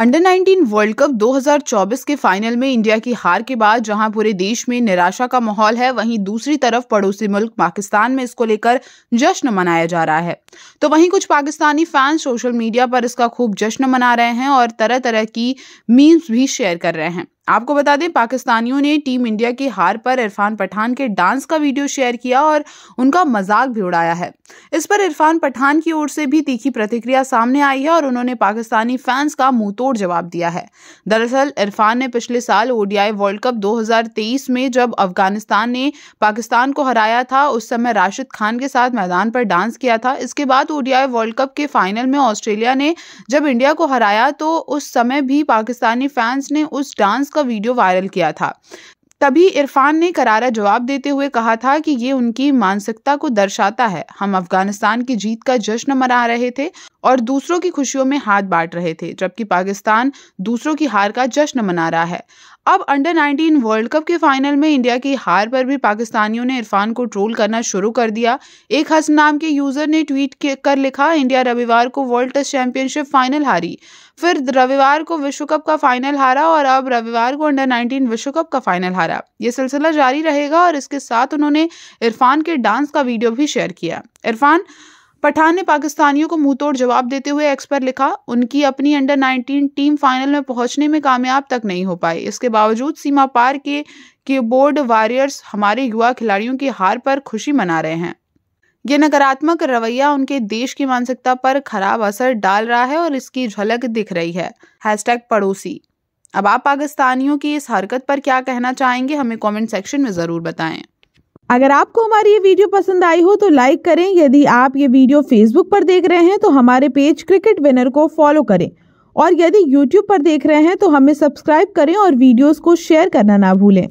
under 19 world cup 2024 के final में India की हार के बाद जहां पूरे देश में निराशा का माहौल है वहीं दूसरी तरफ पड़ोसी मुल्क पाकिस्तान में इसको लेकर जश्न मनाया जा रहा है तो वहीं कुछ पाकिस्तानी फैंस सोशल मीडिया पर इसका खूब जश्न मना रहे हैं और तरह तरह की मीम्स भी शेयर कर रहे हैं आपको बता दें पाकिस्तानियों ने टीम इंडिया की हार पर इरफान पठान के डांस का वीडियो शेयर किया और उनका मजाक भी उड़ाया है इस पर इरफान पठान की ओर से भी तीखी प्रतिक्रिया सामने आई है और उन्होंने पाकिस्तानी फैंस का मुंहतोड़ जवाब दिया है दरअसल इरफान ने पिछले साल ओडीआई वर्ल्ड कप दो में जब अफगानिस्तान ने पाकिस्तान को हराया था उस समय राशिद खान के साथ मैदान पर डांस किया था इसके बाद ओडीआई वर्ल्ड कप के फाइनल में ऑस्ट्रेलिया ने जब इंडिया को हराया तो उस समय भी पाकिस्तानी फैंस ने उस डांस उसका वीडियो वायरल किया था तभी इरफान ने करारा जवाब देते हुए कहा था कि ये उनकी मानसिकता को दर्शाता है हम अफगानिस्तान की जीत का जश्न मना रहे थे और दूसरों की खुशियों में हाथ बांट रहे थे जबकि पाकिस्तान दूसरों की हार का जश्न मना रहा है अब अंडर 19 वर्ल्ड कप के फाइनल में इंडिया की हार पर भी पाकिस्तानियों ने इरफान को ट्रोल करना शुरू कर दिया एक हसन नाम के यूजर ने ट्वीट कर लिखा इंडिया रविवार को वर्ल्ड टेस्ट चैंपियनशिप फाइनल हारी फिर रविवार को विश्व कप का फाइनल हारा और अब रविवार को अंडर 19 विश्व कप का फाइनल हारा ये सिलसिला जारी रहेगा और इसके साथ उन्होंने इरफान के डांस का वीडियो भी शेयर किया इरफान पठान ने पाकिस्तानियों को मुंहतोड़ जवाब देते हुए एक्स पर लिखा उनकी अपनी अंडर 19 टीम फाइनल में पहुंचने में कामयाब तक नहीं हो पाई इसके बावजूद सीमा पार के कीबोर्ड वॉरियर्स हमारे युवा खिलाड़ियों की हार पर खुशी मना रहे हैं ये नकारात्मक रवैया उनके देश की मानसिकता पर खराब असर डाल रहा है और इसकी झलक दिख रही है हैशटैग पड़ोसी अब आप पाकिस्तानियों की इस हरकत पर क्या कहना चाहेंगे हमें कमेंट सेक्शन में ज़रूर बताएं अगर आपको हमारी ये वीडियो पसंद आई हो तो लाइक करें यदि आप ये वीडियो फेसबुक पर देख रहे हैं तो हमारे पेज क्रिकेट विनर को फॉलो करें और यदि यूट्यूब पर देख रहे हैं तो हमें सब्सक्राइब करें और वीडियोज को शेयर करना ना भूलें